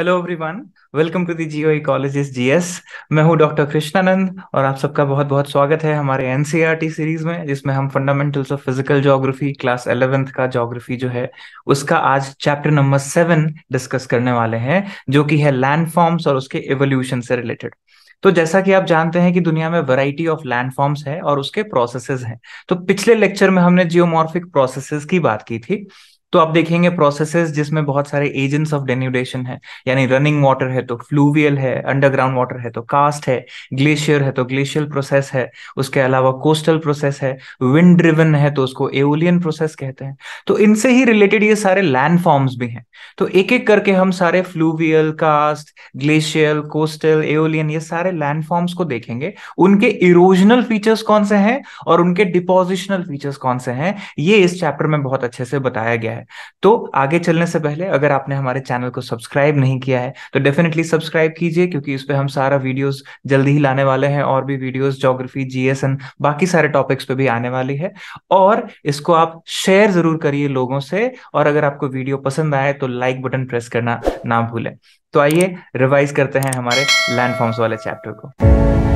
Hello everyone welcome to the geo ecologist GS मैं हूं doctor Krishnanand और आप सबका बहुत बहुत स्वागत है हमारे एनसीईआरटी सीरीज e में जिसमें हम fundamentals of physical geography class eleventh का ज्योग्राफी जो है उसका आज चैप्टर नंबर सेवन डिस्कस करने वाले हैं जो कि है लैंड फॉर्म्स और उसके एवोल्यूशन से रिलेटेड तो जैसा कि आप जानते हैं कि दुनिया में वैरायटी ऑफ लैंड फॉर्म्स है और उसके प्रोसेसेस हैं तो पिछले लेक्चर में हमने जियोमॉर्फिक प्रोसेसेस की बात की थी तो आप देखेंगे प्रोसेसेस जिसमें बहुत सारे एजेंट्स ऑफ डेन्यूडेशन है यानी रनिंग वाटर है तो फ्लूवियल है अंडरग्राउंड वाटर है तो कास्ट है ग्लेशियर है तो ग्लेशियल प्रोसेस है उसके अलावा कोस्टल प्रोसेस है विंड ड्रिवन है तो उसको एओलियन प्रोसेस कहते हैं तो इनसे ही रिलेटेड ये सारे लैंड फॉर्म्स भी हैं तो एक एक करके हम सारे fluvial karst glacial coastal aeolian ये सारे लैंड फॉर्म्स को देखेंगे उनके इरोजनल फीचर्स कौन से हैं और उनके डिपोजिशनल फीचर्स कौन से हैं ये इस चैप्टर में बहुत अच्छे से बताया गया है है तो आगे चलने से पहले अगर आपने हमारे चैनल को सब्सक्राइब नहीं किया है तो डेफिनेटली सब्सक्राइब कीजिए क्योंकि उस पर हम सारा वीडियोस जल्दी ही लाने वाले हैं और भी वीडियोस जोग्राफी जीएसएन बाकी सारे टॉपिक्स पे भी आने वाली है और इसको आप शेयर जरूर करिए लोगों से और अगर आपको वीडियो पसंद आए तो लाइक बटन प्रेस करना ना भूलें तो आइए रिवाइज करते हैं हमारे लैंडफॉर्म्स वाले चैप्टर को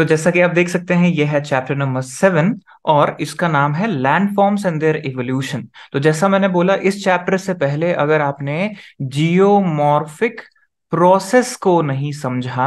तो जैसा कि आप देख सकते हैं यह है चैप्टर नंबर सेवन और इसका नाम है landforms and their evolution तो जैसा मैंने बोला इस चैप्टर से पहले अगर आपने जियोमॉर्फिक प्रोसेस को नहीं समझा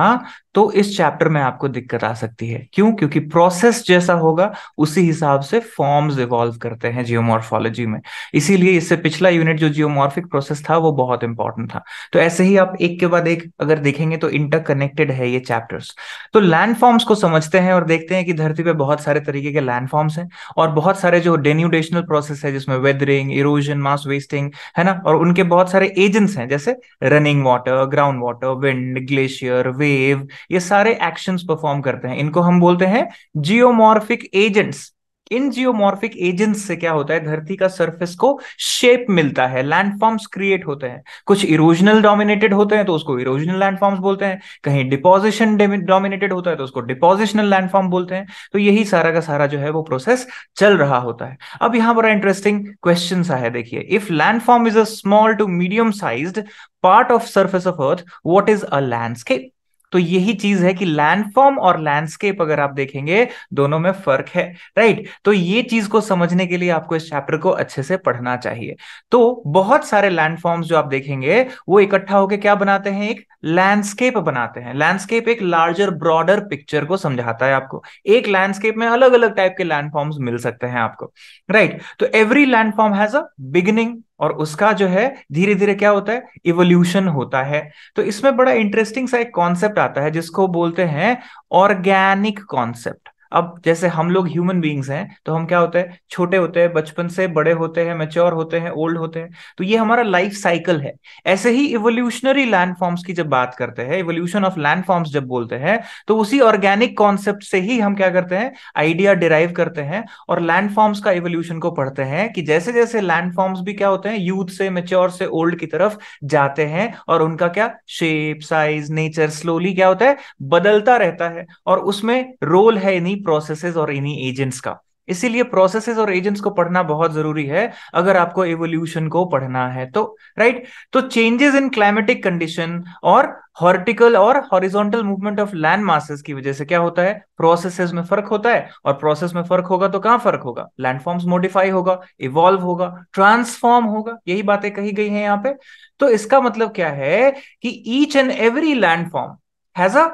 तो इस चैप्टर में आपको दिक्कत आ सकती है क्यों क्योंकि प्रोसेस जैसा होगा उसी हिसाब से फॉर्म्स इवॉल्व करते हैं जियोमॉर्फोलॉजी में इसीलिए इससे पिछला यूनिट जो जियोमॉर्फिक प्रोसेस था वो बहुत इंपॉर्टेंट था तो ऐसे ही आप एक के बाद एक अगर देखेंगे तो इंटरकनेक्टेड है ये चैप्टर्स तो लैंड फॉर्म्स को समझते हैं और देखते हैं कि धरती पर बहुत सारे तरीके के लैंड फॉर्म्स हैं और बहुत सारे जो डेन्यूडेशनल प्रोसेस है जिसमें वेदरिंग इरोजन मास वेस्टिंग है ना और उनके बहुत सारे एजेंट्स हैं जैसे running water ground water wind glacier wave ये सारे एक्शंस परफॉर्म करते हैं इनको हम बोलते हैं जियोमॉर्फिक एजेंट्स इन जियोमॉर्फिक एजेंट्स से क्या होता है धरती का सरफेस को शेप मिलता है लैंडफॉर्म्स क्रिएट होते हैं कुछ इरोजनल डोमिनेटेड होते हैं तो उसको इरोजनल लैंडफॉर्म्स बोलते हैं कहीं डिपोजिशन डोमिनेटेड होता है तो उसको डिपोजिशनल लैंडफॉर्म बोलते हैं तो यही सारा का सारा जो है वो प्रोसेस चल रहा होता है अब यहां बड़ा इंटरेस्टिंग क्वेश्चन आया देखिए if landform is a small to medium size part of surface of earth what is a landscape तो यही चीज है कि लैंडफॉर्म और लैंडस्केप अगर आप देखेंगे दोनों में फर्क है राइट तो ये चीज को समझने के लिए आपको इस चैप्टर को अच्छे से पढ़ना चाहिए तो बहुत सारे लैंडफॉर्म्स जो आप देखेंगे वो इकट्ठा होकर क्या बनाते हैं एक लैंडस्केप बनाते हैं लैंडस्केप एक लार्जर ब्रॉडर पिक्चर को समझाता है आपको एक लैंडस्केप में अलग अलग टाइप के लैंडफॉर्म्स मिल सकते हैं आपको राइट right? तो every landform has a beginning और उसका जो है धीरे धीरे क्या होता है इवोल्यूशन होता है तो इसमें बड़ा इंटरेस्टिंग सा एक कॉन्सेप्ट आता है जिसको बोलते हैं ऑर्गेनिक कॉन्सेप्ट अब जैसे हम लोग ह्यूमन बींग्स हैं तो हम क्या होते हैं छोटे होते हैं बचपन से बड़े होते हैं मेच्योर होते हैं ओल्ड होते हैं तो ये हमारा लाइफ साइकिल है ऐसे ही इवोल्यूशनरी लैंड फॉर्म्स की जब बात करते हैं इवोल्यूशन ऑफ लैंड फॉर्म्स जब बोलते हैं तो उसी ऑर्गेनिक कॉन्सेप्ट से ही हम क्या करते हैं आइडिया डिराइव करते हैं और लैंड फॉर्म्स का इवोल्यूशन को पढ़ते हैं कि जैसे जैसे लैंड फॉर्म्स भी क्या होते हैं यूथ से मेच्योर से ओल्ड की तरफ जाते हैं और उनका क्या शेप साइज नेचर स्लोली क्या होता है बदलता रहता है और उसमें रोल है नहीं प्रोसेसेस और इन्हीं एजेंट्स का इसीलिए प्रोसेसेस और एजेंट्स को पढ़ना बहुत जरूरी है अगर आपको एवोल्यूशन को पढ़ना है तो राइट तो चेंजेस इन क्लाइमेटिक कंडीशन और हॉर्टिकल और horizontal movement of land masses की वजह से क्या होता है प्रोसेसेस में फर्क होता है और प्रोसेस में फर्क होगा तो कहाँ फर्क होगा लैंडफॉर्म्स मॉडिफाई होगा इवॉल्व होगा ट्रांसफॉर्म होगा यही बातें कही गई हैं यहाँ पे तो इसका मतलब क्या है कि each and every landform has a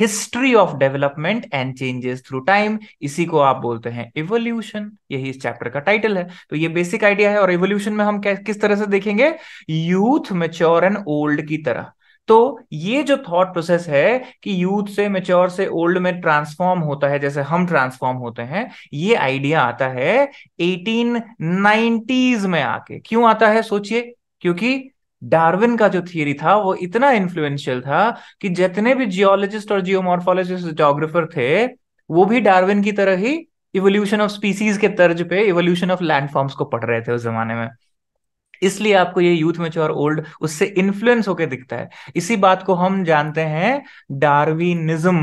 history of development and changes through time इसी को आप बोलते हैं इवोल्यूशन यही इस चैप्टर का टाइटल है तो ये बेसिक आइडिया है और इवोल्यूशन में हम किस तरह से देखेंगे यूथ मेच्योर एंड ओल्ड की तरह तो ये जो थॉट प्रोसेस है कि यूथ से मेच्योर से ओल्ड में ट्रांसफॉर्म होता है जैसे हम ट्रांसफॉर्म होते हैं ये आइडिया आता है एटीन में आके क्यों आता है सोचिए क्योंकि डार्विन का जो थियरी था वो इतना इन्फ्लुएंशियल था कि जितने भी जियोलॉजिस्ट और जियोमोर्फोलॉजिस्ट जोग्राफर थे वो भी डार्विन की तरह ही इवोल्यूशन ऑफ स्पीसीज के तर्ज पे इवोल्यूशन ऑफ लैंडफॉर्म्स को पढ़ रहे थे उस जमाने में इसलिए आपको ये यूथ मेच्योर ओल्ड उससे इन्फ्लुएंस होकर दिखता है इसी बात को हम जानते हैं डार्विनिज्म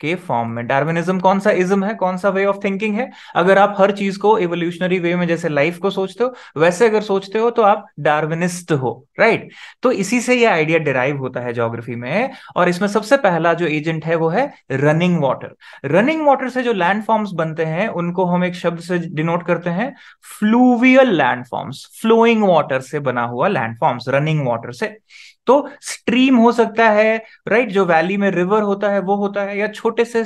के फॉर्म में डार्विनिज्म कौन सा इज्म है कौन सा वे ऑफ थिंकिंग है अगर आप हर चीज को एवोल्यूशनरी वे में जैसे लाइफ को सोचते हो वैसे अगर सोचते हो तो आप डार्विनिस्ट हो राइट तो इसी से यह आइडिया डिराइव होता है ज्योग्राफी में और इसमें सबसे पहला जो एजेंट है वो है रनिंग वाटर रनिंग वाटर से जो लैंड फॉर्म्स बनते हैं उनको हम एक शब्द से डिनोट करते हैं fluvial landforms flowing water से बना हुआ लैंड फॉर्म्स रनिंग वाटर से तो स्ट्रीम हो सकता है राइट जो वैली में रिवर होता है वो होता है या छोटे से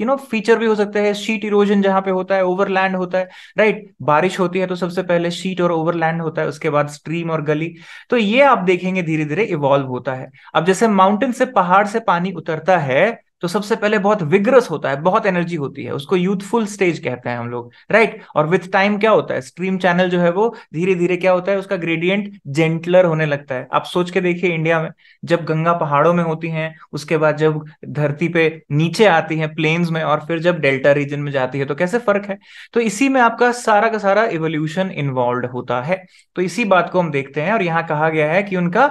यू नो फीचर भी हो सकते हैं शीट इरोजन जहां पे होता है ओवरलैंड होता है राइट बारिश होती है तो सबसे पहले शीट और ओवरलैंड होता है उसके बाद स्ट्रीम और गली तो ये आप देखेंगे धीरे धीरे इवॉल्व होता है अब जैसे माउंटेन से पहाड़ से पानी उतरता है तो सबसे पहले बहुत विग्रस होता है बहुत एनर्जी होती है उसको यूथफुल स्टेज कहते हैं हम लोग राइट और विथ टाइम क्या होता है स्ट्रीम चैनल जो है वो धीरे धीरे क्या होता है उसका ग्रेडियंट जेंटलर होने लगता है आप सोच के देखिए इंडिया में जब गंगा पहाड़ों में होती है उसके बाद जब धरती पे नीचे आती है प्लेन्स में और फिर जब डेल्टा रीजन में जाती है तो कैसे फर्क है तो इसी में आपका सारा का सारा इवोल्यूशन इन्वॉल्व होता है तो इसी बात को हम देखते हैं और यहाँ कहा गया है कि उनका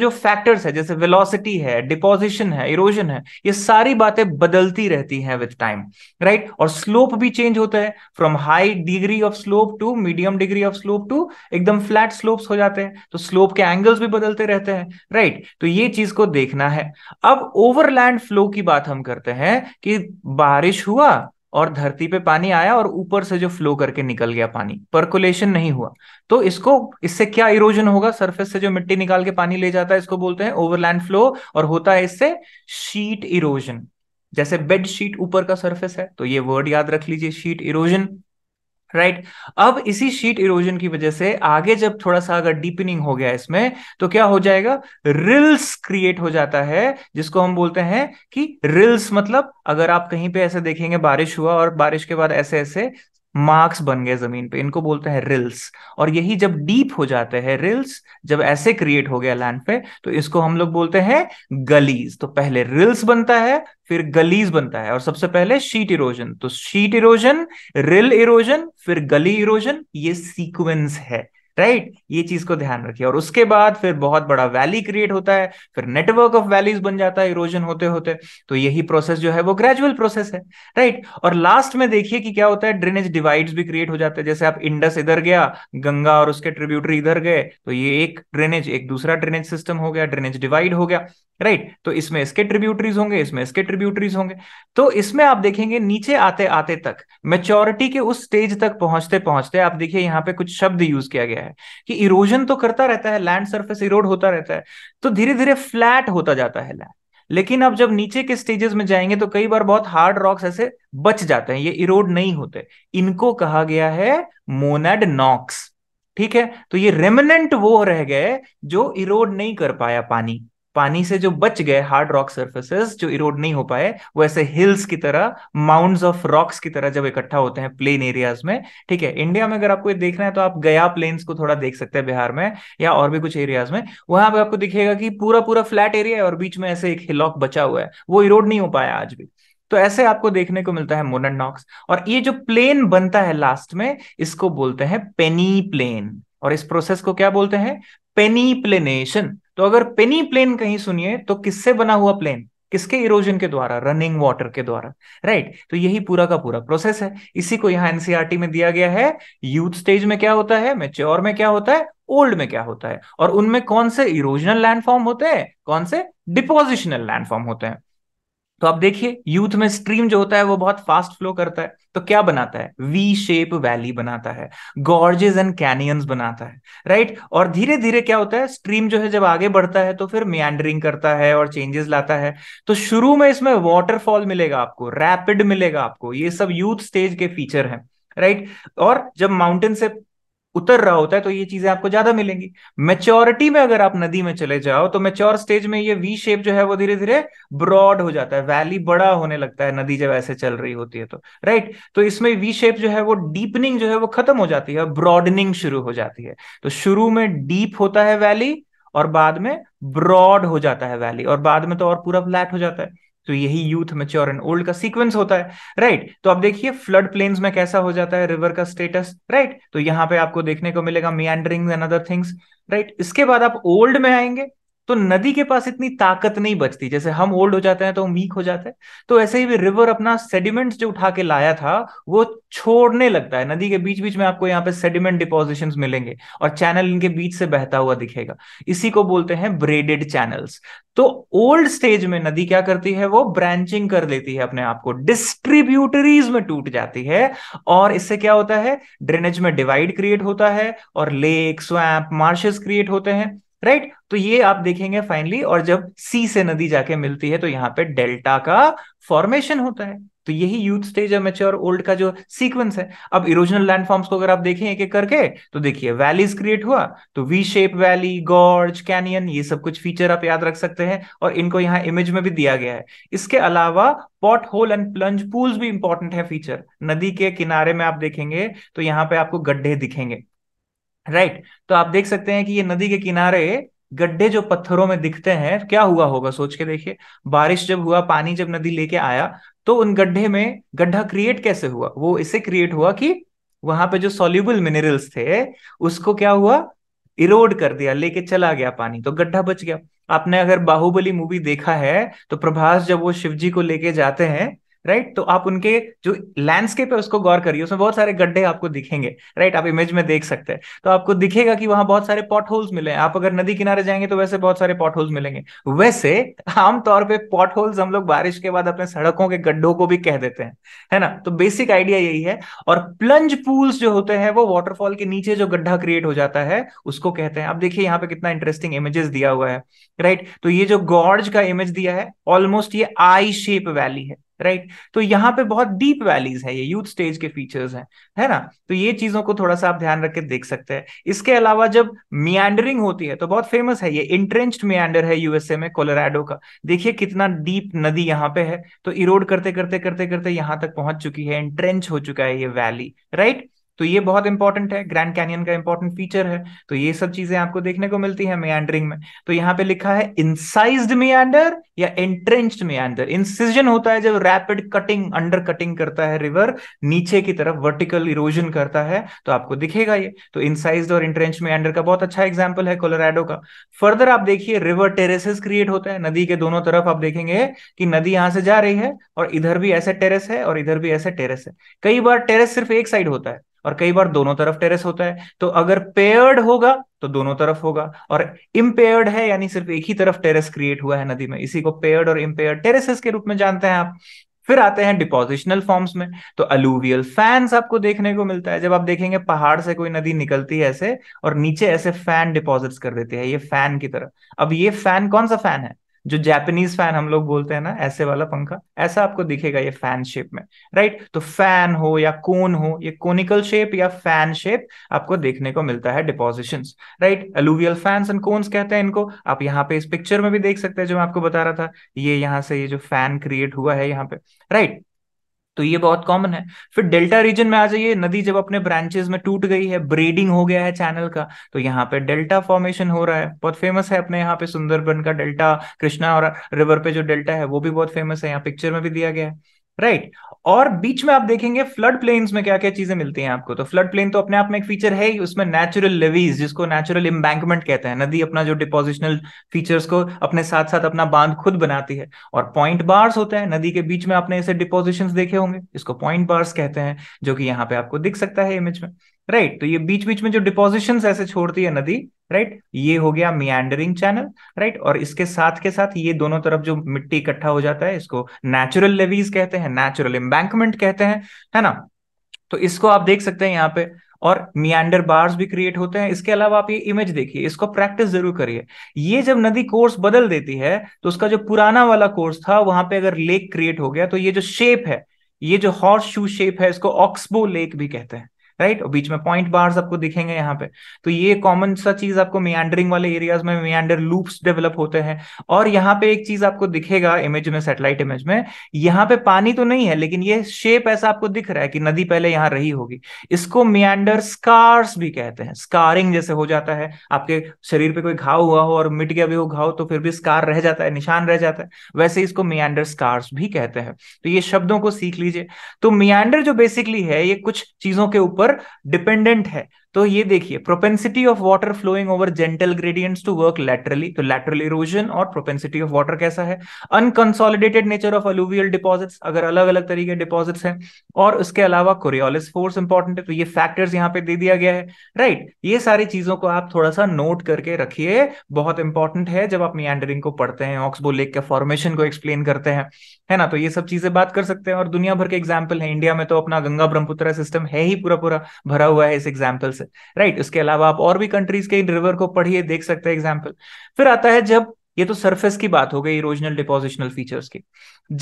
जो फैक्टर्स है जैसे वेलोसिटी है डिपोजिशन है इरोजन है ये सारे सारी बातें बदलती रहती हैं विद टाइम राइट और स्लोप भी चेंज होता है from high degree of slope to medium degree of slope to एकदम फ्लैट स्लोप्स हो जाते हैं तो स्लोप के एंगल्स भी बदलते रहते हैं राइट right? तो ये चीज को देखना है अब ओवरलैंड फ्लो की बात हम करते हैं कि बारिश हुआ और धरती पे पानी आया और ऊपर से जो फ्लो करके निकल गया पानी परकुलेशन नहीं हुआ तो इसको इससे क्या इरोजन होगा सरफेस से जो मिट्टी निकाल के पानी ले जाता है इसको बोलते हैं ओवरलैंड फ्लो और होता है इससे शीट इरोजन जैसे बेड शीट ऊपर का सरफेस है तो ये वर्ड याद रख लीजिए शीट इरोजन राइट अब इसी शीट इरोजन की वजह से आगे जब थोड़ा सा अगर डीपनिंग हो गया इसमें तो क्या हो जाएगा रिल्स क्रिएट हो जाता है जिसको हम बोलते हैं कि रिल्स मतलब अगर आप कहीं पे ऐसे देखेंगे बारिश हुआ और बारिश के बाद ऐसे ऐसे मार्क्स बन गए जमीन पे इनको बोलते हैं रिल्स और यही जब डीप हो जाते हैं रिल्स जब ऐसे क्रिएट हो गया लैंड पे तो इसको हम लोग बोलते हैं गलीज तो पहले रिल्स बनता है फिर गलीज बनता है और सबसे पहले शीट इरोजन तो शीट इरोजन रिल इरोजन फिर गली इरोजन ये सीक्वेंस है राइट ये चीज को ध्यान रखिए और उसके बाद फिर बहुत बड़ा वैली क्रिएट होता है फिर नेटवर्क ऑफ वैलीज बन जाता है इरोजन होते होते तो यही प्रोसेस जो है वो ग्रेजुअल प्रोसेस है राइट और लास्ट में देखिए कि क्या होता है ड्रेनेज डिवाइड्स भी क्रिएट हो जाते हैं जैसे आप इंडस इधर गया गंगा और उसके ट्रिब्यूटरी इधर गए तो ये एक ड्रेनेज एक दूसरा ड्रेनेज सिस्टम हो गया ड्रेनेज डिवाइड हो गया राइट right. तो इसमें इसके ट्रिब्यूटरीज होंगे इसमें इसके ट्रिब्यूटरीज होंगे तो इसमें आप देखेंगे नीचे आते आते तक मेच्योरिटी के उस स्टेज तक पहुंचते पहुंचते आप देखिए यहाँ पे कुछ शब्द यूज किया गया है है कि इरोजन तो करता रहता है लैंड सरफेस इरोड होता रहता है तो धीरे धीरे फ्लैट होता जाता है लैंड लेकिन अब जब नीचे के स्टेजेस में जाएंगे तो कई बार बहुत हार्ड रॉक्स ऐसे बच जाते हैं ये इरोड नहीं होते इनको कहा गया है मोनेड नॉक्स ठीक है तो ये रेमनेंट वो रह गए जो इरोड नहीं कर पाया पानी पानी से जो बच गए हार्ड रॉक सर्फेसेस जो इरोड नहीं हो पाए वो ऐसे हिल्स की तरह माउंट ऑफ रॉक्स की तरह जब इकट्ठा होते हैं प्लेन एरियाज में ठीक है इंडिया में अगर आपको ये देखना है तो आप गया प्लेन्स को थोड़ा देख सकते हैं बिहार में या और भी कुछ एरियाज में वहां पर आपको दिखेगा कि पूरा पूरा फ्लैट एरिया है और बीच में ऐसे एक हिलॉक बचा हुआ है वो इरोड नहीं हो पाया आज भी तो ऐसे आपको देखने को मिलता है मोनन नॉक्स और ये जो प्लेन बनता है लास्ट में इसको बोलते हैं पेनी प्लेन और इस प्रोसेस को क्या बोलते हैं पेनी प्लेनेशन तो अगर पेनी प्लेन कहीं सुनिए तो किससे बना हुआ प्लेन किसके इरोजन के द्वारा रनिंग वाटर के द्वारा राइट right? तो यही पूरा का पूरा प्रोसेस है इसी को यहां एनसीआरटी e में दिया गया है यूथ स्टेज में क्या होता है मेच्योर में क्या होता है ओल्ड में क्या होता है और उनमें कौन से इरोजनल लैंडफॉर्म होते हैं कौन से डिपोजिशनल लैंडफॉर्म होते हैं तो आप देखिए यूथ में स्ट्रीम जो होता है वो बहुत फास्ट फ्लो करता है तो क्या बनाता है वी शेप वैली बनाता है गॉर्जेस एंड कैनियंस बनाता है राइट और धीरे धीरे क्या होता है स्ट्रीम जो है जब आगे बढ़ता है तो फिर मैंडरिंग करता है और चेंजेस लाता है तो शुरू में इसमें वाटरफॉल मिलेगा आपको रैपिड मिलेगा आपको ये सब यूथ स्टेज के फीचर हैं राइट और जब माउंटेन से उतर रहा होता है तो ये चीजें आपको ज्यादा मिलेंगी मेच्योरिटी में अगर आप नदी में चले जाओ तो मेच्योर स्टेज में ये वी शेप जो है वो धीरे धीरे ब्रॉड हो जाता है वैली बड़ा होने लगता है नदी जब ऐसे चल रही होती है तो राइट तो इसमें वी शेप जो है वो डीपनिंग जो है वो खत्म हो जाती है ब्रॉडनिंग शुरू हो जाती है तो शुरू में डीप होता है वैली और बाद में ब्रॉड हो जाता है वैली और बाद में तो और पूरा फ्लैट हो जाता है तो यही यूथ मेच्योर एंड ओल्ड का सीक्वेंस होता है राइट right? तो आप देखिए फ्लड प्लेन्स में कैसा हो जाता है रिवर का स्टेटस राइट right? तो यहाँ पे आपको देखने को मिलेगा meandering and other things right इसके बाद आप ओल्ड में आएंगे तो नदी के पास इतनी ताकत नहीं बचती जैसे हम ओल्ड हो जाते हैं तो हम वीक हो जाते हैं तो ऐसे ही भी रिवर अपना सेडिमेंट जो उठा के लाया था वो छोड़ने लगता है नदी के बीच बीच में आपको यहाँ पे सेडिमेंट डिपोजिशन मिलेंगे और चैनल इनके बीच से बहता हुआ दिखेगा इसी को बोलते हैं ब्रेडेड चैनल्स तो ओल्ड स्टेज में नदी क्या करती है वो ब्रांचिंग कर लेती है अपने आप को डिस्ट्रीब्यूटरीज में टूट जाती है और इससे क्या होता है ड्रेनेज में डिवाइड क्रिएट होता है और लेक स्वैप मार्शेस क्रिएट होते हैं राइट तो ये आप देखेंगे फाइनली और जब सी से नदी जाके मिलती है तो यहाँ पे डेल्टा का फॉर्मेशन होता है तो यही यूथ स्टेज और मेच्योर ओल्ड का जो सीक्वेंस है अब इरोजनल लैंडफॉर्म्स को अगर आप देखें एक एक करके तो देखिए वैलीज क्रिएट हुआ तो V shape valley gorge canyon ये सब कुछ फीचर आप याद रख सकते हैं और इनको यहाँ इमेज में भी दिया गया है इसके अलावा pothole and plunge pools भी इंपॉर्टेंट है फीचर नदी के किनारे में आप देखेंगे तो यहाँ पे आपको गड्ढे दिखेंगे राइट तो आप देख सकते हैं कि ये नदी के किनारे गड्ढे जो पत्थरों में दिखते हैं क्या हुआ होगा सोच के देखिए बारिश जब हुआ पानी जब नदी लेके आया तो उन गड्ढे में गड्ढा क्रिएट कैसे हुआ वो इसे क्रिएट हुआ कि वहां पे जो सोल्यूबल मिनरल्स थे उसको क्या हुआ इरोड कर दिया लेके चला गया पानी तो गड्ढा बच गया आपने अगर बाहुबली मूवी देखा है तो प्रभास जब वो शिवजी को लेके जाते हैं राइट तो आप उनके जो लैंडस्केप है उसको गौर करिए उसमें बहुत सारे गड्ढे आपको दिखेंगे राइट आप इमेज में देख सकते हैं तो आपको दिखेगा कि वहां बहुत सारे पॉट होल्स मिले हैं आप अगर नदी किनारे जाएंगे तो वैसे बहुत सारे पॉट होल्स मिलेंगे वैसे आमतौर पर पॉट होल्स हम लोग बारिश के बाद अपने सड़कों के गड्ढों को भी कह देते हैं है ना तो बेसिक आइडिया यही है और प्लंज पूल्स जो होते हैं वो वाटरफॉल के नीचे जो गड्ढा क्रिएट हो जाता है उसको कहते हैं आप देखिए यहाँ पे कितना इंटरेस्टिंग इमेजेस दिया हुआ है राइट तो ये जो गॉर्ज का इमेज दिया है ऑलमोस्ट ये आई शेप वैली है राइट right? तो यहाँ पे बहुत डीप वैलीज है ये यूथ स्टेज के फीचर्स हैं है ना तो ये चीजों को थोड़ा सा आप ध्यान रख के देख सकते हैं इसके अलावा जब मियांडरिंग होती है तो बहुत फेमस है ये इंट्रेंच्ड मियांडर है यूएसए में कोलोराडो का देखिए कितना डीप नदी यहाँ पे है तो इरोड करते करते करते करते यहां तक पहुंच चुकी है इंट्रेंच हो चुका है ये वैली राइट तो ये बहुत इंपॉर्टेंट है ग्रैंड कैनियन का इंपॉर्टेंट फीचर है तो ये सब चीजें आपको देखने को मिलती है मियांडरिंग में तो यहाँ पे लिखा है इनसाइज मियांडर या एंट्रेंच्ड मेयंडर इंसिजन होता है जब रैपिड कटिंग अंडर कटिंग करता है रिवर नीचे की तरफ वर्टिकल इरोजन करता है तो आपको दिखेगा ये तो इनसाइज और इंट्रेंच मियांडर का बहुत अच्छा एग्जाम्पल है कोलोराडो का फर्दर आप देखिए रिवर टेरेसेस क्रिएट होता है नदी के दोनों तरफ आप देखेंगे कि नदी यहां से जा रही है और इधर भी ऐसे टेरेस है और इधर भी ऐसे टेरेस है कई बार टेरेस सिर्फ एक साइड होता है और कई बार दोनों तरफ टेरेस होता है तो अगर पेयर्ड होगा तो दोनों तरफ होगा और इम्पेयर्ड है यानी सिर्फ एक ही तरफ टेरेस क्रिएट हुआ है नदी में इसी को पेयर्ड और इम्पेयर्ड टेरेसेस के रूप में जानते हैं आप फिर आते हैं डिपोजिशनल फॉर्म्स में तो अलूवियल फैंस आपको देखने को मिलता है जब आप देखेंगे पहाड़ से कोई नदी निकलती है ऐसे और नीचे ऐसे फैन डिपॉजिट्स कर देती है ये फैन की तरह अब ये फैन कौन सा फैन है जो जैपनीज फैन हम लोग बोलते हैं ना ऐसे वाला पंखा ऐसा आपको दिखेगा ये फैन शेप में राइट तो फैन हो या कोन हो ये कोनिकल शेप या फैन शेप आपको देखने को मिलता है deposition right alluvial fans and cones कहते हैं इनको आप यहाँ पे इस पिक्चर में भी देख सकते हैं जो मैं आपको बता रहा था ये यहाँ से ये जो फैन क्रिएट हुआ है यहाँ पे राइट तो ये बहुत कॉमन है फिर डेल्टा रीजन में आ जाइए नदी जब अपने ब्रांचेस में टूट गई है ब्रीडिंग हो गया है चैनल का तो यहाँ पे डेल्टा फॉर्मेशन हो रहा है बहुत फेमस है अपने यहाँ पे सुंदरबन का डेल्टा कृष्णा और रिवर पे जो डेल्टा है वो भी बहुत फेमस है यहाँ पिक्चर में भी दिया गया है राइट right. और बीच में आप देखेंगे फ्लड प्लेन्स में क्या क्या चीजें मिलती हैं आपको तो फ्लड प्लेन तो अपने आप में एक फीचर है ही उसमें नेचुरल लेवीज जिसको नेचुरल इम्बैंकमेंट कहते हैं नदी अपना जो डिपोजिशनल फीचर्स को अपने साथ साथ अपना बांध खुद बनाती है और पॉइंट बार्स होते हैं नदी के बीच में आपने ऐसे डिपोजिशन देखे होंगे इसको पॉइंट बार्स कहते हैं जो कि यहाँ पे आपको दिख सकता है इमेज में राइट right, तो ये बीच बीच में जो डिपोजिशन ऐसे छोड़ती है नदी राइट right? ये हो गया मियांडरिंग चैनल राइट और इसके साथ के साथ ये दोनों तरफ जो मिट्टी इकट्ठा हो जाता है इसको नेचुरल लेवीज कहते हैं नेचुरल एम्बैंकमेंट कहते हैं है ना तो इसको आप देख सकते हैं यहाँ पे और मियांडर बार्स भी क्रिएट होते हैं इसके अलावा आप ये इमेज देखिए इसको प्रैक्टिस जरूर करिए ये जब नदी कोर्स बदल देती है तो उसका जो पुराना वाला कोर्स था वहां पे अगर लेक क्रिएट हो गया तो ये जो शेप है ये जो हॉर्स शू शेप है इसको ऑक्सबो लेक भी कहते हैं राइट और बीच में पॉइंट बार्स आपको दिखेंगे यहाँ पे तो ये कॉमन सा चीज आपको मियांडरिंग वाले एरियाज में मियांडर लूप्स डेवलप होते हैं और यहाँ पे एक चीज आपको दिखेगा इमेज में सेटेलाइट इमेज में यहाँ पे पानी तो नहीं है लेकिन ये शेप ऐसा आपको दिख रहा है कि नदी पहले यहाँ रही होगी इसको मियांडर स्कार्स भी कहते हैं स्कारिंग जैसे हो जाता है आपके शरीर पे कोई घाव हुआ हो और मिट गया भी हो घाव तो फिर भी स्कार रह जाता है निशान रह जाता है वैसे इसको मियांडर स्कार्स भी कहते हैं तो ये शब्दों को सीख लीजिए तो मियांडर जो बेसिकली है ये कुछ चीजों के ऊपर ऊपर डिपेंडेंट है तो ये देखिए propensity of water flowing over gentle gradients to work laterally तो लैटरल इरोजन और प्रोपेंसिटी ऑफ वाटर कैसा है unconsolidated nature of alluvial deposits अगर अलग अलग तरीके डिपॉजिट्स हैं और उसके अलावा कोरियोलिस फोर्स इंपॉर्टेंट है तो ये फैक्टर्स यहाँ पे दे दिया गया है राइट right? ये सारी चीजों को आप थोड़ा सा नोट करके रखिए बहुत इंपॉर्टेंट है जब आप मियांडरिंग को पढ़ते हैं ऑक्सबो लेक के फॉर्मेशन को एक्सप्लेन करते हैं है ना तो ये सब चीजें बात कर सकते हैं और दुनिया भर के एग्जाम्पल है इंडिया में तो अपना गंगा ब्रह्मपुत्र सिस्टम है ही पूरा पूरा भरा हुआ है इस एग्जाम्पल से राइट उसके अलावा आप और भी कंट्रीज के इन रिवर को पढ़िए देख सकते हैं एग्जाम्पल फिर आता है जब ये तो सरफेस की बात हो गई इरोजनल डिपोजिशनल फीचर्स की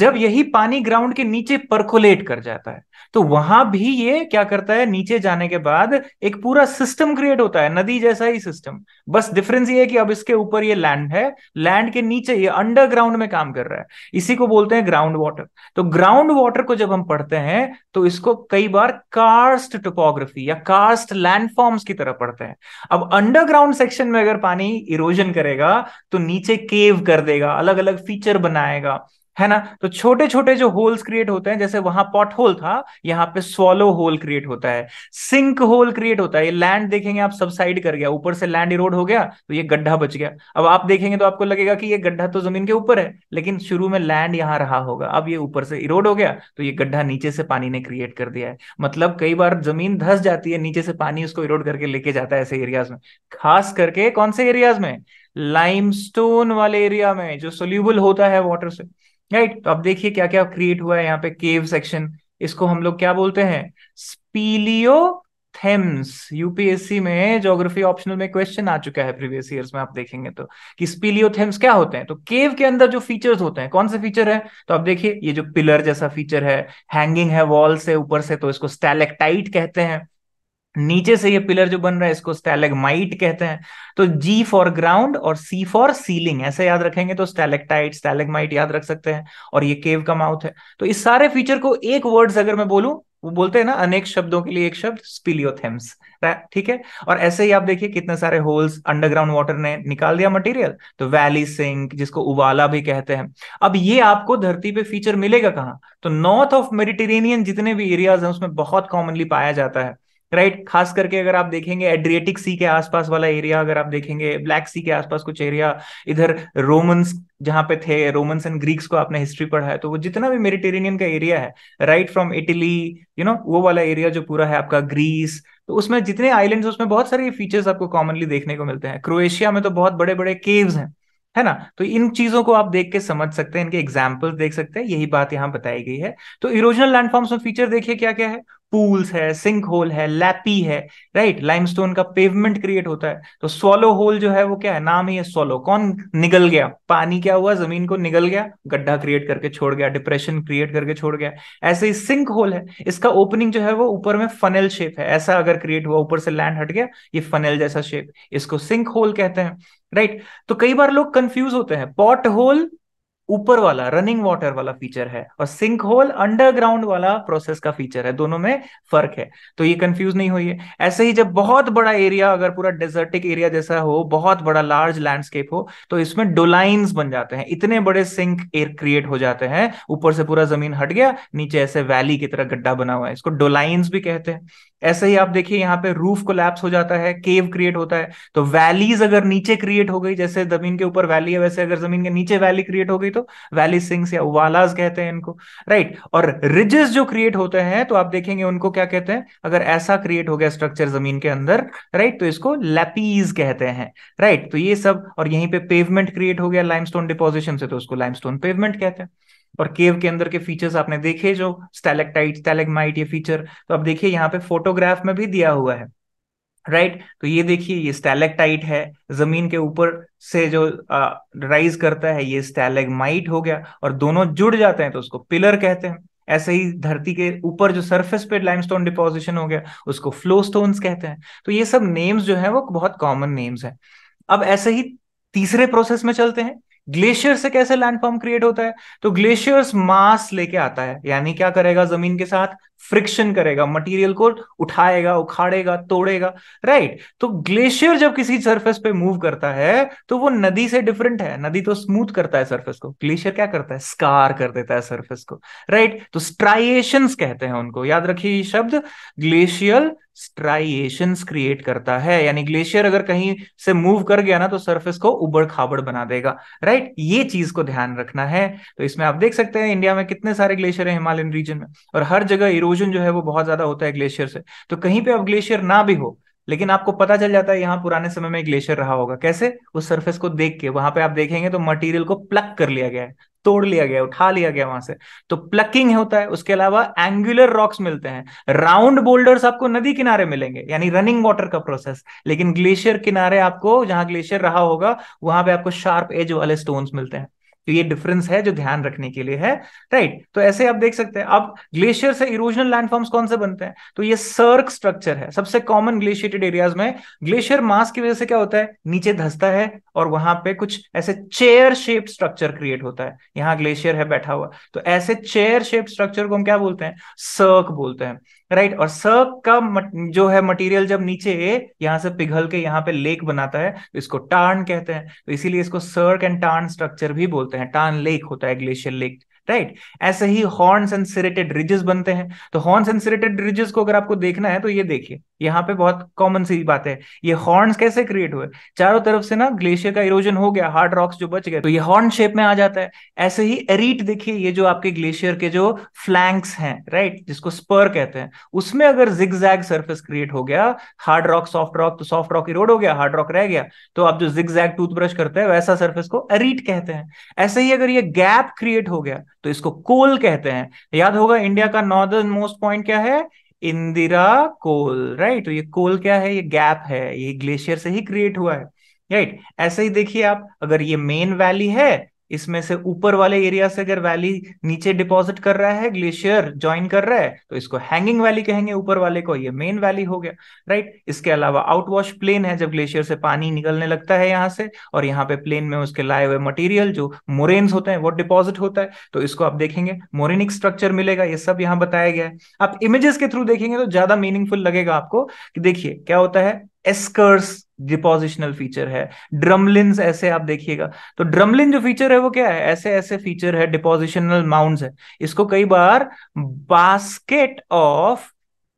जब यही पानी ग्राउंड के नीचे परकोलेट कर जाता है तो वहां भी ये क्या करता है नीचे जाने के बाद एक पूरा सिस्टम क्रिएट होता है नदी जैसा ही सिस्टम बस डिफरेंस ये है कि अब इसके ऊपर ये लैंड है लैंड के नीचे ये अंडरग्राउंड में काम कर रहा है इसी को बोलते हैं ग्राउंड वाटर तो ग्राउंड वाटर को जब हम पढ़ते हैं तो इसको कई बार कार्स्ट टोपोग्राफी या कार्स्ट लैंडफॉर्म्स की तरह पढ़ते हैं अब अंडरग्राउंड सेक्शन में अगर पानी इरोजन करेगा तो नीचे केव कर देगा अलग अलग फीचर बनाएगा है ना तो छोटे छोटे जो होल्स क्रिएट होते हैं जैसे वहां पॉट होल था यहाँ पे स्वॉलो होल क्रिएट होता है सिंक होल क्रिएट होता है ये लैंड देखेंगे आप सब साइड कर गया ऊपर से लैंड इरोड हो गया तो ये गड्ढा बच गया अब आप देखेंगे तो आपको लगेगा कि ये गड्ढा तो जमीन के ऊपर है लेकिन शुरू में लैंड यहाँ रहा होगा अब ये ऊपर से इरोड हो गया तो ये गड्ढा नीचे से पानी ने क्रिएट कर दिया है मतलब कई बार जमीन धस जाती है नीचे से पानी उसको इरोड करके लेके जाता है ऐसे एरियाज में खास करके कौन से एरियाज में लाइमस्टोन वाले एरिया में जो सोल्यूबल होता है वाटर से राइट तो अब देखिए क्या क्या क्रिएट हुआ है यहाँ पे केव सेक्शन इसको हम लोग क्या बोलते हैं स्पीलियो थेम्स यूपीएससी में ज्योग्राफी ऑप्शनल में क्वेश्चन आ चुका है प्रीवियस ईयर्स में आप देखेंगे तो कि स्पीलियोथेम्स क्या होते हैं तो केव के अंदर जो फीचर्स होते हैं कौन से फीचर है तो आप देखिए ये जो पिलर जैसा फीचर है हैंगिंग है वॉल से ऊपर से तो इसको स्टेलेक्टाइट कहते हैं नीचे से ये पिलर जो बन रहा है इसको स्टेलेगमाइट कहते हैं तो जी फॉर ग्राउंड और सी फॉर सीलिंग ऐसे याद रखेंगे तो स्टेलेक्टाइट स्टेलेगमाइट याद रख सकते हैं और ये केव का माउथ है तो इस सारे फीचर को एक वर्ड अगर मैं बोलूं वो बोलते हैं ना अनेक शब्दों के लिए एक शब्द स्पिलियोथेम्स ठीक है और ऐसे ही आप देखिए कितने सारे होल्स अंडरग्राउंड वाटर ने निकाल दिया मटेरियल तो वैली सिंक जिसको उबाला भी कहते हैं अब ये आपको धरती पे फीचर मिलेगा कहां तो नॉर्थ ऑफ मेडिटेरेनियन जितने भी एरियाज हैं उसमें बहुत कॉमनली पाया जाता है राइट खास करके अगर आप देखेंगे एड्रिएटिक सी के आसपास वाला एरिया अगर आप देखेंगे ब्लैक सी के आसपास कुछ एरिया इधर रोमन्स जहां पे थे रोमन्स एंड ग्रीक्स को आपने हिस्ट्री पढ़ा है तो वो जितना भी मेडिटेरेनियन का एरिया है right from Italy you know वो वाला एरिया जो पूरा है आपका ग्रीस तो उसमें जितने आइलैंड्स उसमें बहुत सारे फीचर्स आपको कॉमनली देखने को मिलते हैं क्रोएशिया में तो बहुत बड़े बड़े केव्स हैं है ना तो इन चीजों को आप देख के समझ सकते हैं इनके एग्जाम्पल्स देख सकते हैं यही बात यहाँ बताई गई है तो इरोजनल लैंडफॉर्म्स में फीचर देखिए क्या क्या है पूल्स है सिंक होल है लैपी है राइट लाइमस्टोन का पेवमेंट क्रिएट होता है तो सोलो होल जो है वो क्या है नाम ही है सोलो कौन निगल गया पानी क्या हुआ जमीन को निगल गया गड्ढा क्रिएट करके छोड़ गया डिप्रेशन क्रिएट करके छोड़ गया ऐसे ही सिंक होल है इसका ओपनिंग जो है वो ऊपर में फनल शेप है ऐसा अगर क्रिएट हुआ ऊपर से लैंड हट गया ये फनल जैसा शेप इसको सिंक होल कहते हैं राइट तो कई बार लोग कंफ्यूज होते हैं पॉट होल ऊपर वाला रनिंग वाटर वाला फीचर है और सिंक होल अंडरग्राउंड वाला प्रोसेस का फीचर है दोनों में फर्क है तो ये कंफ्यूज नहीं हुई है ऐसे ही जब बहुत बड़ा एरिया अगर पूरा डेजर्टिक एरिया जैसा हो बहुत बड़ा लार्ज लैंडस्केप हो तो इसमें डोलाइंस बन जाते हैं इतने बड़े सिंक एयर क्रिएट हो जाते हैं ऊपर से पूरा जमीन हट गया नीचे ऐसे वैली की तरह गड्ढा बना हुआ है इसको डोलाइंस भी कहते हैं ऐसे ही आप देखिए यहाँ पे रूफ को हो जाता है केव क्रिएट होता है तो वैलीज अगर नीचे क्रिएट हो गई जैसे जमीन के ऊपर वैली है वैसे अगर जमीन के नीचे वैली क्रिएट हो गई तो वैली सिंग्स या उवालाज कहते हैं इनको राइट और रिजेस जो क्रिएट होते हैं तो आप देखेंगे उनको क्या कहते हैं अगर ऐसा क्रिएट हो गया स्ट्रक्चर जमीन के अंदर राइट तो इसको लैपीज कहते हैं राइट तो ये सब और यहीं पे पेवमेंट क्रिएट हो गया लाइमस्टोन डिपोजिशन से तो उसको लाइमस्टोन पेवमेंट कहते हैं और केव के अंदर के फीचर्स आपने देखे जो स्टेलेक्टाइट स्टेलेगमाइट ये फीचर तो आप देखिए यहाँ पे फोटोग्राफ में भी दिया हुआ है राइट तो ये देखिए ये स्टैलेक्टाइट है जमीन के ऊपर से जो राइज करता है ये स्टैलेगमाइट हो गया और दोनों जुड़ जाते हैं तो उसको पिलर कहते हैं ऐसे ही धरती के ऊपर जो सरफेस पे लाइमस्टोन डिपोजिशन हो गया उसको फ्लोस्टोन्स कहते हैं तो ये सब नेम्स जो है वो बहुत कॉमन नेम्स है अब ऐसे ही तीसरे प्रोसेस में चलते हैं ग्लेशियर से कैसे लैंडफॉर्म क्रिएट होता है तो ग्लेशियर्स मास लेके आता है यानी क्या करेगा जमीन के साथ फ्रिक्शन करेगा मटेरियल को उठाएगा उखाड़ेगा तोड़ेगा राइट तो ग्लेशियर जब किसी सरफेस पे मूव करता है तो वो नदी से डिफरेंट है नदी तो स्मूथ करता है सरफेस को ग्लेशियर क्या करता है स्कार कर देता है सरफेस को राइट तो स्ट्राइएशन कहते हैं उनको याद रखिए ये शब्द ग्लेशियल स्ट्राइएशन क्रिएट करता है यानी ग्लेशियर अगर कहीं से मूव कर गया ना तो सरफेस को उबड़ खाबड़ बना देगा राइट ये चीज को ध्यान रखना है तो इसमें आप देख सकते हैं इंडिया में कितने सारे ग्लेशियर है हिमालयन रीजन में और हर जगह इरो इरोजन जो है वो बहुत ज्यादा होता है ग्लेशियर से तो कहीं पे अब ग्लेशियर ना भी हो लेकिन आपको पता चल जाता है यहाँ पुराने समय में ग्लेशियर रहा होगा कैसे उस सरफेस को देख के वहां पे आप देखेंगे तो मटेरियल को प्लक कर लिया गया है तोड़ लिया गया उठा लिया गया वहां से तो प्लकिंग होता है उसके अलावा एंगुलर रॉक्स मिलते हैं राउंड बोल्डर्स आपको नदी किनारे मिलेंगे यानी रनिंग वाटर का प्रोसेस लेकिन ग्लेशियर किनारे आपको जहां ग्लेशियर रहा होगा वहां पे आपको शार्प एज वाले स्टोन्स मिलते हैं तो ये डिफरेंस है जो ध्यान रखने के लिए है राइट तो ऐसे आप देख सकते हैं अब ग्लेशियर से इरोजनल लैंडफॉर्म्स कौन से बनते हैं तो ये सर्क स्ट्रक्चर है सबसे कॉमन ग्लेशिएटेड एरियाज में ग्लेशियर मास की वजह से क्या होता है नीचे धसता है और वहां पे कुछ ऐसे चेयर शेप स्ट्रक्चर क्रिएट होता है यहाँ ग्लेशियर है बैठा हुआ तो ऐसे चेयर शेप स्ट्रक्चर को हम क्या बोलते हैं सर्क बोलते हैं राइट और स का जो है मटेरियल जब नीचे यहाँ से पिघल के यहाँ पे लेक बनाता है तो इसको टार्न कहते हैं तो इसीलिए इसको सर्क एंड टार्न स्ट्रक्चर भी बोलते हैं टार्न लेक होता है ग्लेशियर लेक राइट ऐसे ही हॉर्न्स एंड सिरेटेड रिजेस बनते हैं तो हॉर्न्स एंड सिरेटेड रिजेस को अगर आपको देखना है तो ये देखिए यहाँ पे बहुत कॉमन सी बात है ये हॉर्न्स कैसे क्रिएट हुए चारों तरफ से ना ग्लेशियर का इरोजन हो गया हार्ड रॉक्स जो बच गए तो ये हॉर्न शेप में आ जाता है ऐसे ही एरीट देखिए ये जो आपके ग्लेशियर के जो फ्लैंक्स हैं राइट जिसको स्पर कहते हैं उसमें अगर जैग सर्फेस क्रिएट हो गया हार्ड रॉक सॉफ्ट रॉक तो सॉफ्ट रॉक इरोड हो गया हार्ड रॉक रह गया तो आप जो जिग जैग टूथब्रश करते हैं वैसा सर्फेस को एरीट कहते हैं ऐसे ही अगर ये गैप क्रिएट हो गया तो इसको कोल कहते हैं याद होगा इंडिया का नॉर्दर्न मोस्ट पॉइंट क्या है इंदिरा कोल राइट तो ये कोल क्या है ये गैप है ये ग्लेशियर से ही क्रिएट हुआ है राइट ऐसे ही देखिए आप अगर ये मेन वैली है इसमें से ऊपर वाले एरिया से अगर वैली नीचे डिपॉजिट कर रहा है ग्लेशियर ज्वाइन कर रहा है तो इसको हैंगिंग वैली कहेंगे ऊपर वाले को ये मेन वैली हो गया राइट इसके अलावा आउटवॉश प्लेन है जब ग्लेशियर से पानी निकलने लगता है यहां से और यहाँ पे प्लेन में उसके लाए हुए मटेरियल जो मोरेन्स होते हैं वो डिपॉजिट होता है तो इसको आप देखेंगे मोरेनिक स्ट्रक्चर मिलेगा ये सब यहाँ बताया गया है आप इमेजेस के थ्रू देखेंगे तो ज्यादा मीनिंगफुल लगेगा आपको कि देखिए क्या होता है एस्कर्स डिपोजिशनल फीचर है ड्रमलिन ऐसे आप देखिएगा तो ड्रमलिन जो फीचर है वो क्या है ऐसे ऐसे फीचर है डिपोजिशनल माउंट है इसको कई बार बास्केट ऑफ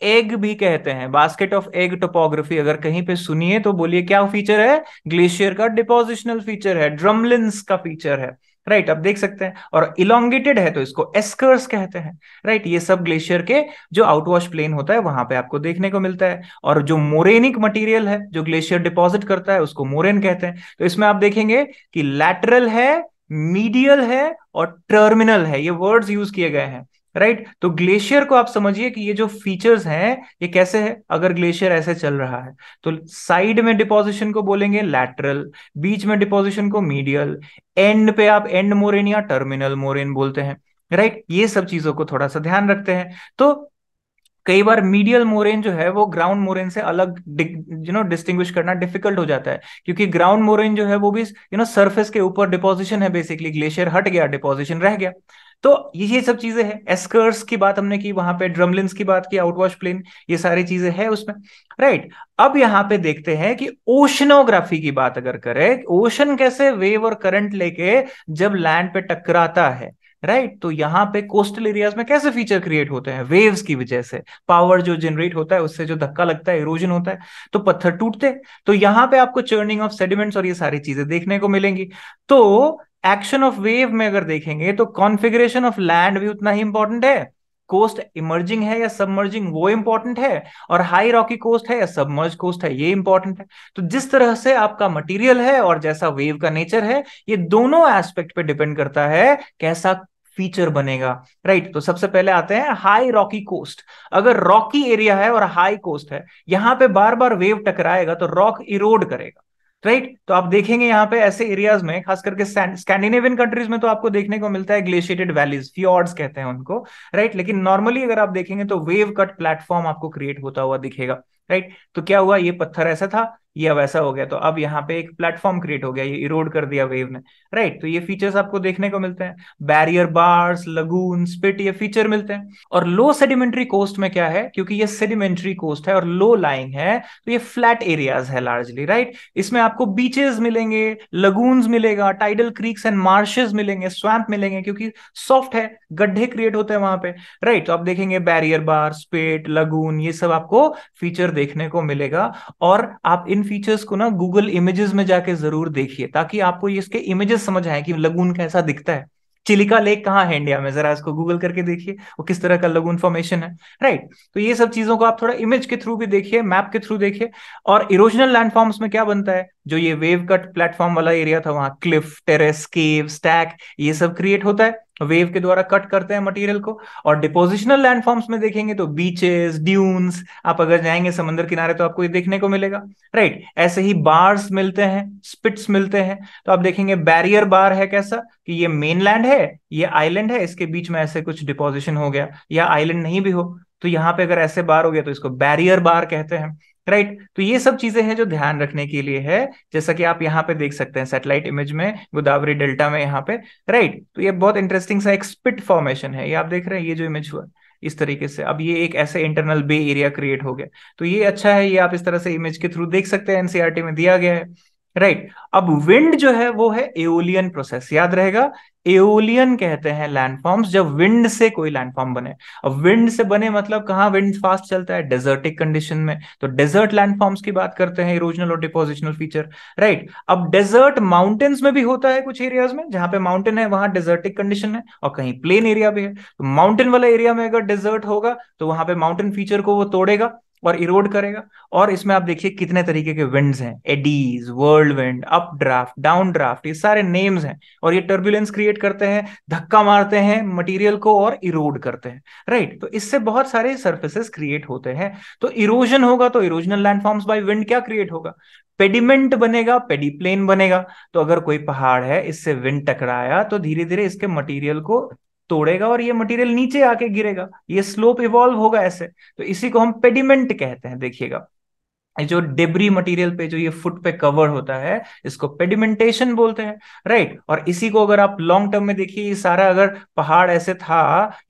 एग भी कहते हैं बास्केट ऑफ एग टोपोग्राफी अगर कहीं पे सुनिए तो बोलिए क्या फीचर है ग्लेशियर का डिपोजिशनल फीचर है ड्रमलिन का फीचर है राइट आप देख सकते हैं और इलांगेटेड है तो इसको एस्कर्स कहते हैं राइट ये सब ग्लेशियर के जो आउटवॉश प्लेन होता है वहां पे आपको देखने को मिलता है और जो मोरेनिक मटेरियल है जो ग्लेशियर डिपॉजिट करता है उसको मोरेन कहते हैं तो इसमें आप देखेंगे कि लैटरल है मीडियल है और टर्मिनल है ये वर्ड्स यूज किए गए हैं राइट तो ग्लेशियर को आप समझिए कि ये जो फीचर्स हैं ये कैसे है अगर ग्लेशियर ऐसे चल रहा है तो साइड में डिपोजिशन को बोलेंगे लैटरल बीच में डिपोजिशन को मीडियल एंड पे आप एंड मोरेन या टर्मिनल मोरेन बोलते हैं राइट ये सब चीजों को थोड़ा सा ध्यान रखते हैं तो कई बार मीडियल मोरेन जो है वो ग्राउंड मोरेन से अलग यू नो डिस्टिंग्विश करना डिफिकल्ट हो जाता है क्योंकि ग्राउंड मोरेन जो है वो भी यू नो सरफेस के ऊपर डिपोजिशन है बेसिकली ग्लेशियर हट गया डिपोजिशन रह गया तो ये सब चीजें हैं एस्कर्स की बात हमने की वहां पे ड्रमलिन की बात की आउटवॉश प्लेन ये सारी चीजें हैं उसमें राइट अब यहां पे देखते हैं कि ओशनोग्राफी की बात अगर करें ओशन कैसे वेव और करंट लेके जब लैंड पे टकराता है राइट right? तो यहाँ पे कोस्टल एरियाज में कैसे फीचर क्रिएट होते हैं वेव्स की वजह से पावर जो जनरेट होता है उससे जो धक्का लगता है इरोजन होता है तो पत्थर टूटते तो यहाँ पे आपको चर्निंग ऑफ सेडिमेंट्स और ये सारी चीजें देखने को मिलेंगी तो एक्शन ऑफ वेव में अगर देखेंगे तो कॉन्फिग्रेशन ऑफ लैंड भी उतना ही इंपॉर्टेंट है कोस्ट इमर्जिंग है या सबमर्जिंग वो इंपॉर्टेंट है और हाई रॉकी कोस्ट है या सबमर्ज कोस्ट है ये इंपॉर्टेंट है तो जिस तरह से आपका मटेरियल है और जैसा वेव का नेचर है ये दोनों एस्पेक्ट पे डिपेंड करता है कैसा फीचर बनेगा राइट right, तो सबसे पहले आते हैं हाई रॉकी कोस्ट अगर रॉकी एरिया है और हाई कोस्ट है यहां पे बार बार वेव टकराएगा तो रॉक इरोड करेगा राइट तो आप देखेंगे यहाँ पे ऐसे एरियाज में खास करके स्कैंडिनेवियन कंट्रीज में तो आपको देखने को मिलता है ग्लेशिएटेड वैलीज फ्योर्ड्स कहते हैं उनको राइट लेकिन नॉर्मली अगर आप देखेंगे तो वेव कट प्लेटफॉर्म आपको क्रिएट होता हुआ दिखेगा राइट तो क्या हुआ ये पत्थर ऐसा था ये अब ऐसा हो गया तो अब यहाँ पे एक प्लेटफॉर्म क्रिएट हो गया ये इरोड कर दिया वेव ने राइट तो ये फीचर्स आपको देखने को मिलते हैं बैरियर बार्स लगून स्पिट ये फीचर मिलते हैं और लो सेडिमेंट्री कोस्ट में क्या है क्योंकि ये सेडिमेंट्री कोस्ट है और लो लाइंग है तो ये फ्लैट एरियाज है लार्जली राइट इसमें आपको बीचेस मिलेंगे लगून्स मिलेगा टाइडल क्रीक्स एंड मार्शेस मिलेंगे स्वैम्प मिलेंगे क्योंकि सॉफ्ट है गड्ढे क्रिएट होते हैं वहां पे राइट तो आप देखेंगे बैरियर बार स्पिट लगून ये सब आपको फीचर देखने को मिलेगा और आप इन फीचर्स को ना गूगल इमेजेस में जाके जरूर देखिए ताकि आपको इसके इमेजेस समझ आए कि लगून कैसा दिखता है चिलिका लेक कहाँ है इंडिया में जरा इसको गूगल करके देखिए वो किस तरह का लगून फॉर्मेशन है राइट तो ये सब चीजों को आप थोड़ा इमेज के थ्रू भी देखिए मैप के थ्रू देखिए और इरोजनल लैंडफॉर्म्स में क्या बनता है जो ये वेव कट प्लेटफॉर्म वाला एरिया था वहां क्लिफ टेरेस केव स्टैक ये सब क्रिएट होता है वेव के द्वारा कट करते हैं मटेरियल को और डिपोजिशनल लैंडफॉर्म्स में देखेंगे तो बीचेस ड्यून्स आप अगर जाएंगे समंदर किनारे तो आपको ये देखने को मिलेगा राइट ऐसे ही बार्स मिलते हैं स्पिट्स मिलते हैं तो आप देखेंगे बैरियर बार है कैसा कि ये मेनलैंड है ये आइलैंड है इसके बीच में ऐसे कुछ डिपोजिशन हो गया या आइलैंड नहीं भी हो तो यहाँ पे अगर ऐसे बार हो गया तो इसको बैरियर बार कहते हैं राइट right? तो ये सब चीजें हैं जो ध्यान रखने के लिए है जैसा कि आप यहाँ पे देख सकते हैं सैटेलाइट इमेज में गोदावरी डेल्टा में यहाँ पे राइट right? तो ये बहुत इंटरेस्टिंग सा एक स्पिट फॉर्मेशन है ये आप देख रहे हैं ये जो इमेज हुआ इस तरीके से अब ये एक ऐसे इंटरनल बे एरिया क्रिएट हो गया तो ये अच्छा है ये आप इस तरह से इमेज के थ्रू देख सकते हैं एनसीआरटी e में दिया गया है राइट right. अब विंड जो है वो है एओलियन प्रोसेस याद रहेगा एओलियन कहते हैं लैंडफॉर्म्स जब विंड से कोई लैंडफॉर्म बने अब विंड से बने मतलब कहाँ विंड फास्ट चलता है डेजर्टिक कंडीशन में तो डेजर्ट लैंडफॉर्म्स की बात करते हैं इरोजनल और डिपोजिशनल फीचर राइट अब डेजर्ट माउंटेन्स में भी होता है कुछ एरियाज में जहां पे माउंटेन है वहां डेजर्टिक कंडीशन है और कहीं प्लेन एरिया भी है तो माउंटेन वाला एरिया में अगर डेजर्ट होगा तो वहां पे माउंटेन फीचर को वो तोड़ेगा और इरोड करेगा और इसमें आप देखिए कितने तरीके के विंड्स हैं eddies whirl wind up draft down draft ये सारे नेम्स हैं और ये टर्बुलेंस क्रिएट करते हैं धक्का मारते हैं मटेरियल को और इरोड करते हैं राइट तो इससे बहुत सारे सर्फेसेस क्रिएट होते हैं तो इरोजन होगा तो इरोजनल लैंडफॉर्म्स बाय विंड क्या क्रिएट होगा पेडिमेंट बनेगा पेडीप्लेन बनेगा तो अगर कोई पहाड़ है इससे विंड टकराया तो धीरे धीरे इसके मटेरियल को तोड़ेगा और ये मटेरियल नीचे आके गिरेगा ये स्लोप इवॉल्व होगा ऐसे तो इसी को हम पेडिमेंट कहते हैं देखिएगा जो डेबरी मटेरियल पे जो ये फुट पे कवर होता है इसको पेडिमेंटेशन बोलते हैं राइट और इसी को अगर आप लॉन्ग टर्म में देखिए ये सारा अगर पहाड़ ऐसे था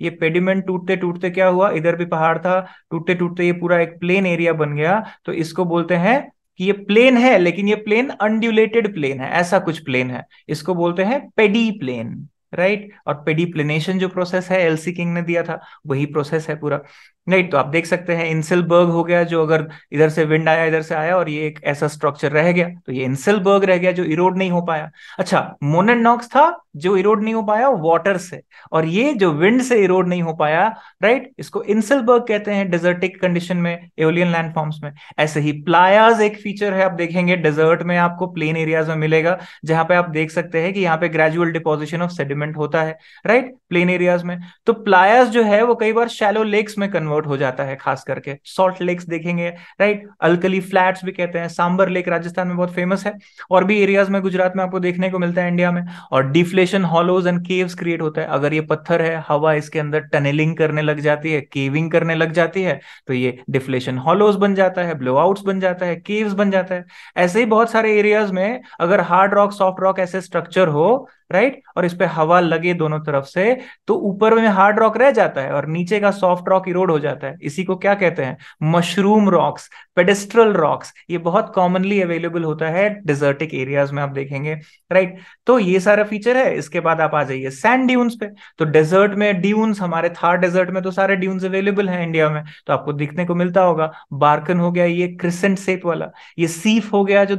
ये पेडिमेंट टूटते टूटते क्या हुआ इधर भी पहाड़ था टूटते टूटते ये पूरा एक प्लेन एरिया बन गया तो इसको बोलते हैं कि ये प्लेन है लेकिन ये प्लेन अनड्यूलेटेड प्लेन है ऐसा कुछ प्लेन है इसको बोलते हैं पेडी प्लेन राइट और पेडीप्लेनेशन जो प्रोसेस है एलसी किंग ने दिया था वही प्रोसेस है पूरा नहीं तो आप देख सकते हैं बर्ग हो गया जो अगर इधर से विंड आया इधर से आया और ये एक ऐसा स्ट्रक्चर रह गया तो ये बर्ग रह गया जो इरोड नहीं हो पाया अच्छा मोनन नॉक्स था जो इरोड नहीं हो पाया वाटर से और ये जो विंड से इरोड नहीं हो पाया राइट इसको बर्ग कहते हैं डेजर्टिक कंडीशन में लैंड लैंडफॉर्म्स में ऐसे ही प्लायाज एक फीचर है आप देखेंगे डेजर्ट में आपको प्लेन एरियाज में मिलेगा जहां पे आप देख सकते हैं कि यहाँ पे ग्रेजुअल डिपोजिशन ऑफ सेडिमेंट होता है राइट प्लेन एरियाज में तो प्लायाज जो है वो कई बार शैलो लेक्स में कन्वर्ट कन्वर्ट हो जाता है खास करके सॉल्ट लेक्स देखेंगे राइट अलकली फ्लैट्स भी कहते हैं सांबर लेक राजस्थान में बहुत फेमस है और भी एरियाज में गुजरात में आपको देखने को मिलता है इंडिया में और deflation hollows and caves create होता है अगर ये पत्थर है हवा इसके अंदर टनलिंग करने लग जाती है केविंग करने लग जाती है तो ये डिफ्लेशन हॉलोज बन जाता है ब्लोआउट्स बन जाता है केव्स बन जाता है ऐसे ही बहुत सारे एरियाज में अगर हार्ड रॉक सॉफ्ट रॉक ऐसे स्ट्रक्चर हो राइट right? और इस पे हवा लगे दोनों तरफ से तो ऊपर में हार्ड रॉक रह जाता है और नीचे का सॉफ्ट रॉक इरोड हो जाता है इसी को क्या कहते हैं मशरूम रॉक्स पेडेस्ट्रल रॉक्स ये बहुत कॉमनली अवेलेबल होता है डिजर्टिक एरियाज में आप देखेंगे राइट तो ये सारा फीचर है इसके बाद आप आ जाइए सैंड ड्यून्स पे तो डेजर्ट में ड्यून्स हमारे थार डेजर्ट में तो सारे ड्यून्स अवेलेबल हैं इंडिया में तो आपको दिखने को मिलता होगा बार्कन हो गया ये क्रिसेंट सेप वाला ये सीफ हो गया जो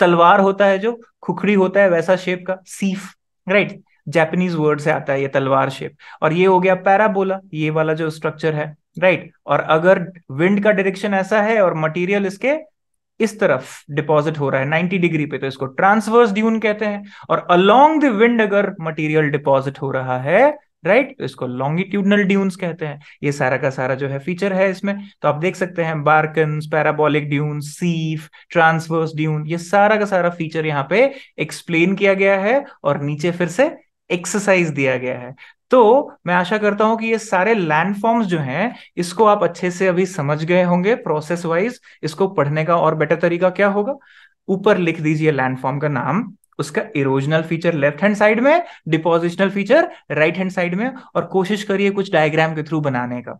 तलवार होता है जो खुखड़ी होता है वैसा शेप का seif right right. Japanese word से आता है ये तलवार शेप और ये हो गया पैराबोला ये वाला जो स्ट्रक्चर है राइट और अगर विंड का डायरेक्शन ऐसा है और मटेरियल इसके इस तरफ डिपॉजिट हो रहा है 90 डिग्री पे तो इसको ट्रांसवर्स ड्यून कहते हैं और अलोंग द विंड अगर मटेरियल डिपॉजिट हो रहा है राइट right? तो इसको लॉन्गिट्यूडनल ड्यून्स कहते हैं ये सारा का सारा जो है फीचर है इसमें तो आप देख सकते हैं barchan parabolic dune seif transverse dune ये सारा का सारा फीचर यहाँ पे एक्सप्लेन किया गया है और नीचे फिर से एक्सरसाइज दिया गया है तो मैं आशा करता हूं कि ये सारे लैंडफॉर्म्स जो हैं इसको आप अच्छे से अभी समझ गए होंगे प्रोसेस वाइज इसको पढ़ने का और बेटर तरीका क्या होगा ऊपर लिख दीजिए लैंडफॉर्म का नाम उसका erosional feature left hand side में depositional feature right hand side में और कोशिश करिए कुछ डायग्राम के थ्रू बनाने का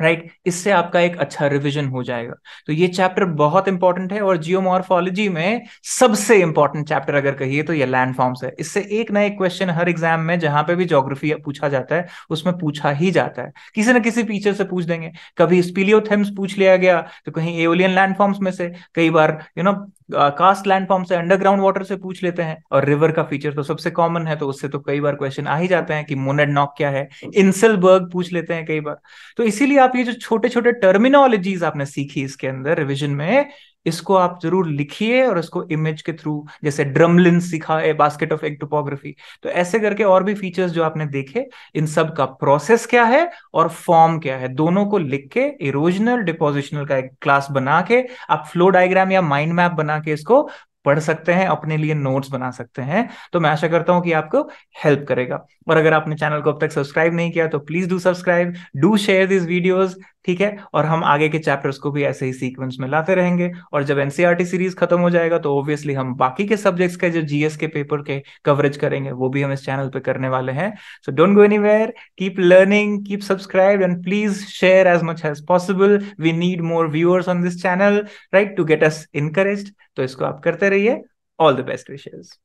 राइट right? इससे आपका एक अच्छा रिवीजन हो जाएगा तो ये चैप्टर बहुत इंपॉर्टेंट है और जियोमॉर्फोलॉजी में सबसे इंपॉर्टेंट चैप्टर अगर कहिए तो ये लैंड फॉर्म्स है इससे एक ना एक क्वेश्चन हर एग्जाम में जहां पे भी ज्योग्राफी पूछा जाता है उसमें पूछा ही जाता है किसी ना किसी टीचर से पूछ देंगे कभी स्पीलियोथेम्स पूछ लिया गया तो कहीं एओलियन लैंड फॉर्म्स में से कई बार you you know know, karst landform से अंडरग्राउंड वाटर से पूछ लेते हैं और रिवर का फीचर तो सबसे कॉमन है तो उससे तो कई बार क्वेश्चन आ ही जाते हैं कि मोनेड नॉक क्या है इंसलबर्ग पूछ लेते हैं कई बार तो इसीलिए आप ये जो छोटे छोटे टर्मिनोलॉजीज आपने सीखी इसके अंदर रिविजन में इसको आप जरूर लिखिए और इसको इमेज के थ्रू जैसे ड्रमलिन सिखा है बास्केट ऑफ एग टोपोग्राफी तो ऐसे करके और भी फीचर्स जो आपने देखे इन सब का प्रोसेस क्या है और फॉर्म क्या है दोनों को लिख के इरोजनल डिपोजिशनल का एक क्लास बना के आप फ्लो डायग्राम या माइंड मैप बना के इसको पढ़ सकते हैं अपने लिए नोट्स बना सकते हैं तो मैं आशा करता हूं कि आपको हेल्प करेगा और अगर आपने चैनल को अब तक सब्सक्राइब नहीं किया तो please do subscribe do share this videos ठीक है और हम आगे के चैप्टर्स को भी ऐसे ही सीक्वेंस में लाते रहेंगे और जब एनसीईआरटी सीरीज e खत्म हो जाएगा तो ऑब्वियसली हम बाकी के सब्जेक्ट्स के जो जीएस के पेपर के कवरेज करेंगे वो भी हम इस चैनल पे करने वाले हैं so don't go where keep learning keep subscribe and please share as much as possible we need more viewers on this channel right to get us encourage तो इसको आप करते रहिए ऑल द बेस्ट विशेष